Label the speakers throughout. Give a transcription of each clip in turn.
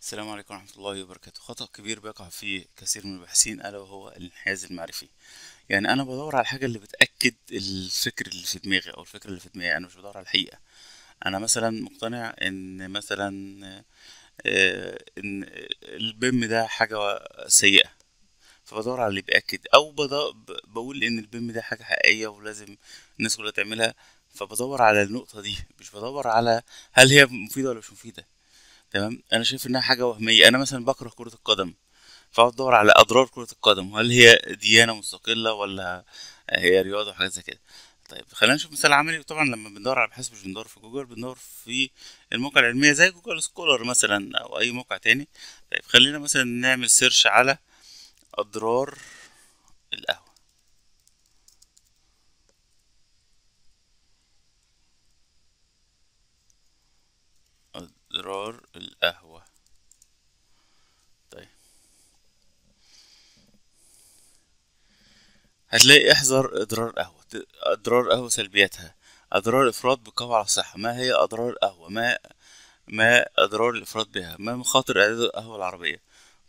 Speaker 1: السلام عليكم ورحمة الله وبركاته خطأ كبير بيقع فيه كثير من الباحثين ألا وهو الانحياز المعرفي يعني أنا بدور على الحاجة اللي بتأكد الفكر اللي في دماغي أو الفكر اللي في دماغي أنا مش بدور على الحقيقة أنا مثلا مقتنع إن مثلا آه، إن البيم ده حاجة سيئة فبدور على اللي بيأكد أو بقول إن البيم ده حاجة حقيقية ولازم الناس كلها تعملها فبدور على النقطة دي مش بدور على هل هي مفيدة ولا مش مفيدة تمام انا شايف انها حاجه وهميه انا مثلا بكره كره القدم فاقعد ادور على اضرار كره القدم هل هي ديانه مستقله ولا هي رياضه وحاجات زي كده طيب خلينا نشوف مثال عملي وطبعا لما بندور على ابحاث مش بندور في جوجل بندور في المواقع العلميه زي جوجل سكولر مثلا او اي موقع تاني طيب خلينا مثلا نعمل سيرش على اضرار القهوه أسرار القهوة طيب هتلاقي احذر أضرار قهوة أضرار قهوة سلبياتها أضرار افراط بالقهوة على الصحة ما هي أضرار القهوة ما ما أضرار الإفراط بها ما مخاطر إعداد القهوة العربية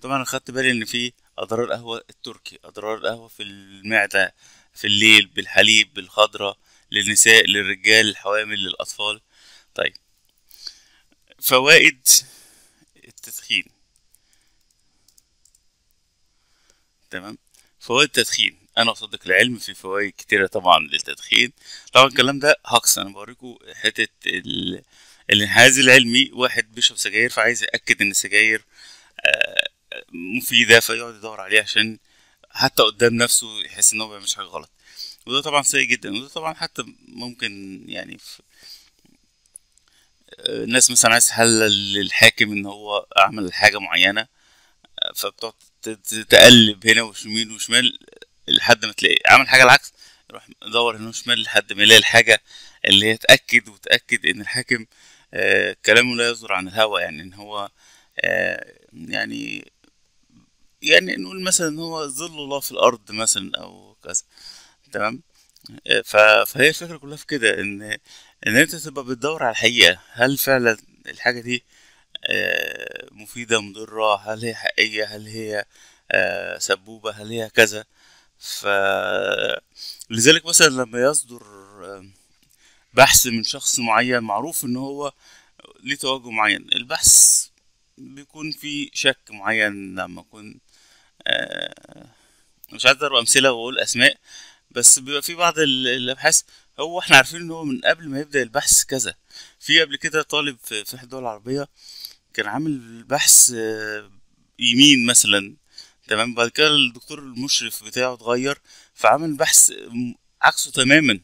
Speaker 1: طبعا أنا خدت بالي إن في أضرار القهوة التركي أضرار القهوة في المعدة في الليل بالحليب بالخضرة للنساء للرجال للحوامل للأطفال طيب فوائد التدخين تمام فوائد التدخين انا اصدق العلم في فوائد كتيره طبعا للتدخين طبعا الكلام ده هقص انا بوريكم حته الانحياز العلمي واحد بيشرب سجاير فعايز ياكد ان السجاير آه، مفيده فيقعد يدور عليها عشان حتى قدام نفسه يحس ان هو مش حاجه غلط وده طبعا سيء جدا وده طبعا حتى ممكن يعني في الناس مثلا عايز تحلل للحاكم ان هو عمل حاجه معينه فبتقعد تقلب هنا وشمين وشمال لحد ما تلاقي عمل حاجه العكس روح دور هنا وشمال لحد ما يلاقي الحاجه اللي هي تاكد وتاكد ان الحاكم آه، كلامه لا يصدر عن الهوى يعني ان هو آه، يعني يعني نقول مثلا ان هو ظل الله في الارض مثلا او كذا تمام آه، فهي الفكره كلها في كده ان ان انت تبقى بتدور على الحقيقه هل فعلا الحاجه دي آه، مفيده مضره هل هي حقيقيه هل هي آه، سبوبه هل هي كذا ف لذلك مثلا لما يصدر آه، بحث من شخص معين معروف ان هو ليه توجه معين البحث بيكون فيه شك معين لما اكون مش عايز اضرب امثله واقول اسماء بس بيبقى في بعض الابحاث هو احنا عارفين ان هو من قبل ما يبدا البحث كذا في قبل كده طالب في احدى الدول العربيه كان عامل بحث آه، يمين مثلا تمام بعد كده الدكتور المشرف بتاعه اتغير فعمل بحث عكسه تماما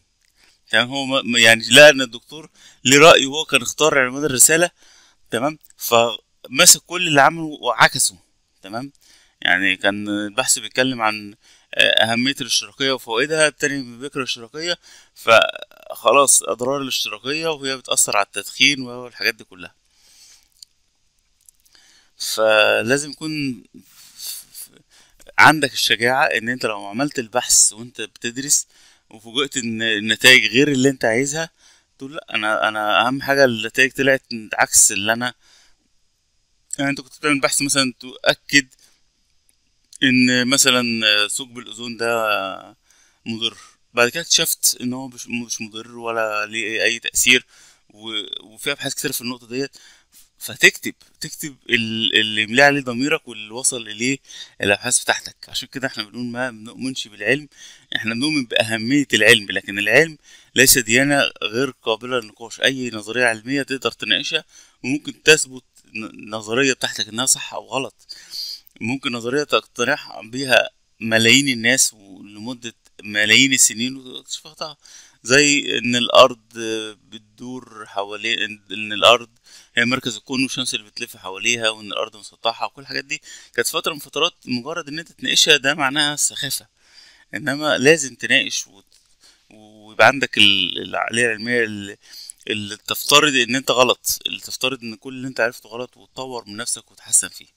Speaker 1: تمام هو يعني لقى ان الدكتور ليه راي وهو كان اختار على مدى الرساله تمام فمسك كل اللي عمله وعكسه تمام يعني كان البحث بيتكلم عن أهمية الاشتراكية وفوائدها التاني بيكره الاشتراكية فخلاص أضرار الاشتراكية وهي بتأثر على التدخين والحاجات دي كلها فلازم يكون عندك الشجاعة إن أنت لو عملت البحث وأنت بتدرس وفوجئت إن النتائج غير اللي أنت عايزها تقول لأ أنا أنا أهم حاجة النتائج طلعت عكس اللي أنا يعني أنت كنت بتعمل بحث مثلا تؤكد ان مثلا ثقب الاوزون ده مضر بعد كده اكتشفت ان هو مش مضر ولا ليه اي تاثير وفي ابحاث كتير في النقطه ديت فتكتب تكتب اللي ملي عليه ضميرك واللي وصل اليه الابحاث بتاعتك عشان كده احنا بنقول ما بنؤمنش بالعلم احنا بنؤمن باهميه العلم لكن العلم ليس ديانه غير قابله للنقاش اي نظريه علميه تقدر تناقشها وممكن تثبت النظريه بتاعتك انها صح او غلط ممكن نظرية تقترح بيها ملايين الناس ولمدة ملايين السنين وتكتشفها زي ان الارض بتدور حوالين ان الارض هي مركز الكون والشمس اللي بتلف حواليها وان الارض مسطحه وكل الحاجات دي كانت فتره من فترات مجرد ان انت تناقشها ده معناها سخافه انما لازم تناقش ويبقى عندك العقليه العلميه اللي تفترض ان انت غلط اللي تفترض ان كل اللي انت عرفته غلط وتطور من نفسك وتحسن فيه